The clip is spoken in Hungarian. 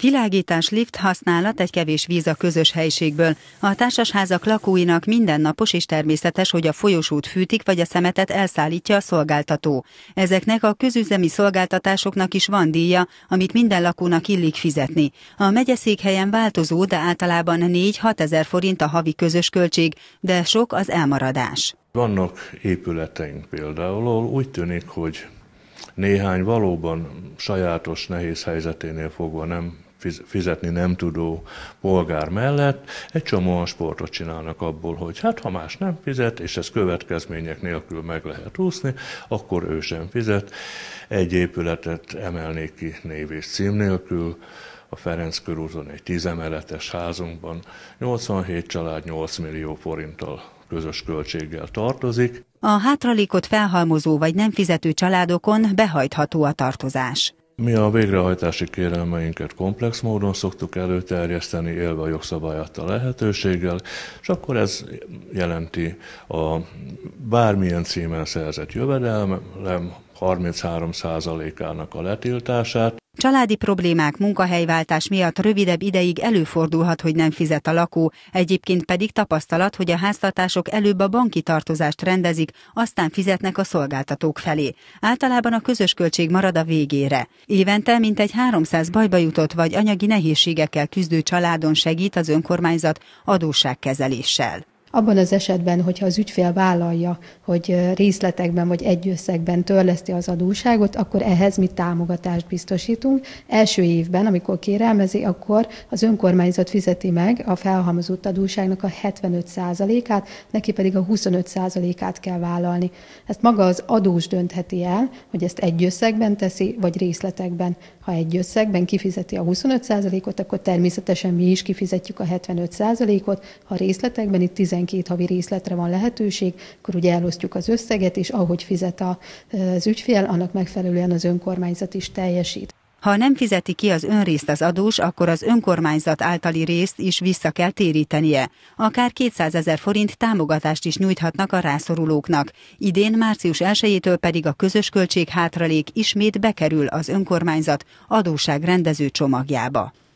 Világítás lift használat egy kevés víz a közös helységből. A társasházak lakóinak mindennapos és természetes, hogy a folyosót fűtik, vagy a szemetet elszállítja a szolgáltató. Ezeknek a közüzemi szolgáltatásoknak is van díja, amit minden lakónak illik fizetni. A megyeszékhelyen változó, de általában 4-6 ezer forint a havi közös költség, de sok az elmaradás. Vannak épületeink például, ahol úgy tűnik, hogy néhány valóban sajátos, nehéz helyzeténél fogva nem fizetni nem tudó polgár mellett egy csomóan sportot csinálnak abból, hogy hát ha más nem fizet, és ez következmények nélkül meg lehet úszni, akkor ő sem fizet. Egy épületet emelnék ki név és cím nélkül, a Ferenc körúton egy tízemeletes házunkban 87 család 8 millió forinttal közös költséggel tartozik. A hátralékot felhalmozó vagy nem fizető családokon behajtható a tartozás. Mi a végrehajtási kérelmeinket komplex módon szoktuk előterjeszteni, élve a jogszabályát a lehetőséggel, és akkor ez jelenti a bármilyen címen szerzett jövedelem 33%-ának a letiltását, Családi problémák, munkahelyváltás miatt rövidebb ideig előfordulhat, hogy nem fizet a lakó, egyébként pedig tapasztalat, hogy a háztartások előbb a banki tartozást rendezik, aztán fizetnek a szolgáltatók felé. Általában a közös költség marad a végére. Évente mintegy 300 bajba jutott vagy anyagi nehézségekkel küzdő családon segít az önkormányzat adósságkezeléssel. Abban az esetben, hogyha az ügyfél vállalja, hogy részletekben vagy egy összegben törleszti az adóságot, akkor ehhez mi támogatást biztosítunk. Első évben, amikor kérelmezi, akkor az önkormányzat fizeti meg a felhalmozott adóságnak a 75%-át, neki pedig a 25%-át kell vállalni. Ezt maga az adós döntheti el, hogy ezt egy összegben teszi, vagy részletekben. Ha egy összegben kifizeti a 25%-ot, akkor természetesen mi is kifizetjük a 75%-ot, ha részletekben itt 10 12 havi részletre van lehetőség, akkor ugye elosztjuk az összeget, és ahogy fizet az ügyfél, annak megfelelően az önkormányzat is teljesít. Ha nem fizeti ki az önrészt az adós, akkor az önkormányzat általi részt is vissza kell térítenie. Akár 200 ezer forint támogatást is nyújthatnak a rászorulóknak. Idén március 1-től pedig a közös költség hátralék ismét bekerül az önkormányzat adósságrendező csomagjába.